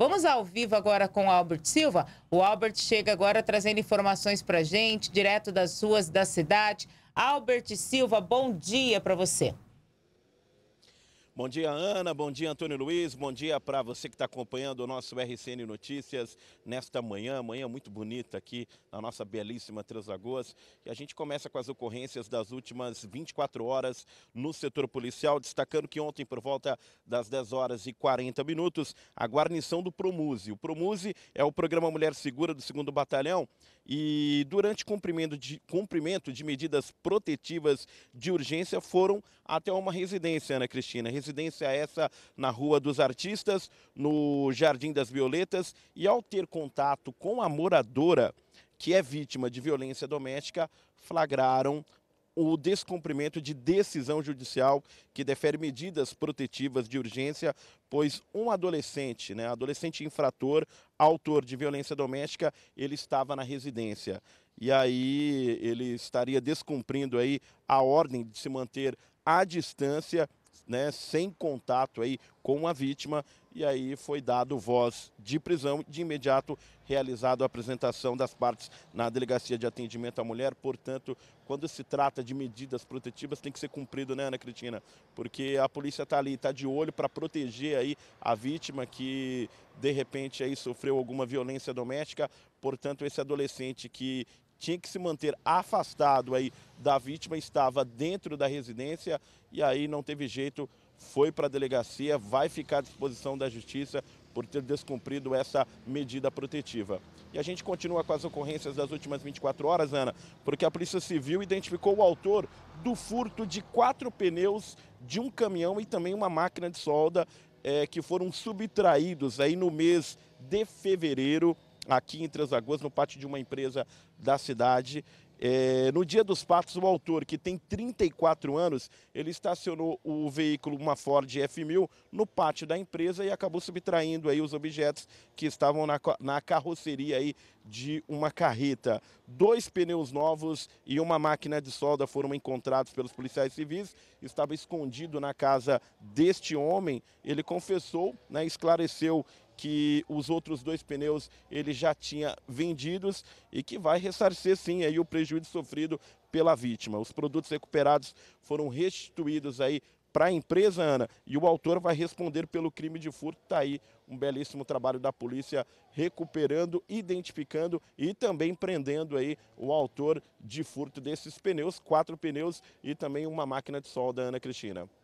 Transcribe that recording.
Vamos ao vivo agora com o Albert Silva. O Albert chega agora trazendo informações para gente, direto das ruas da cidade. Albert Silva, bom dia para você. Bom dia, Ana. Bom dia, Antônio Luiz. Bom dia para você que está acompanhando o nosso RCN Notícias nesta manhã, manhã muito bonita aqui na nossa belíssima Três Lagoas. E a gente começa com as ocorrências das últimas 24 horas no setor policial, destacando que ontem, por volta das 10 horas e 40 minutos, a guarnição do Promuse. O Promuse é o programa Mulher Segura do 2 Batalhão e durante cumprimento de, cumprimento de medidas protetivas de urgência foram até uma residência, Ana né, Cristina. Residência essa na Rua dos Artistas, no Jardim das Violetas, e ao ter contato com a moradora que é vítima de violência doméstica, flagraram o descumprimento de decisão judicial que defere medidas protetivas de urgência, pois um adolescente, né, adolescente infrator, autor de violência doméstica, ele estava na residência. E aí ele estaria descumprindo aí a ordem de se manter à distância né, sem contato aí com a vítima e aí foi dado voz de prisão de imediato realizado a apresentação das partes na Delegacia de Atendimento à Mulher. Portanto, quando se trata de medidas protetivas, tem que ser cumprido, né, Ana Cristina? Porque a polícia está ali, está de olho para proteger aí a vítima que de repente aí sofreu alguma violência doméstica. Portanto, esse adolescente que tinha que se manter afastado aí da vítima, estava dentro da residência e aí não teve jeito, foi para a delegacia, vai ficar à disposição da justiça por ter descumprido essa medida protetiva. E a gente continua com as ocorrências das últimas 24 horas, Ana, porque a Polícia Civil identificou o autor do furto de quatro pneus de um caminhão e também uma máquina de solda é, que foram subtraídos aí no mês de fevereiro aqui em Três Lagoas, no pátio de uma empresa da cidade. É, no Dia dos Patos, o autor, que tem 34 anos, ele estacionou o veículo, uma Ford F1000, no pátio da empresa e acabou subtraindo aí os objetos que estavam na, na carroceria aí de uma carreta. Dois pneus novos e uma máquina de solda foram encontrados pelos policiais civis. Estava escondido na casa deste homem. Ele confessou, né, esclareceu que os outros dois pneus ele já tinha vendidos e que vai ressarcer sim aí o prejuízo sofrido pela vítima. Os produtos recuperados foram restituídos aí para a empresa, Ana, e o autor vai responder pelo crime de furto. Está aí um belíssimo trabalho da polícia recuperando, identificando e também prendendo aí o autor de furto desses pneus, quatro pneus e também uma máquina de solda, Ana Cristina.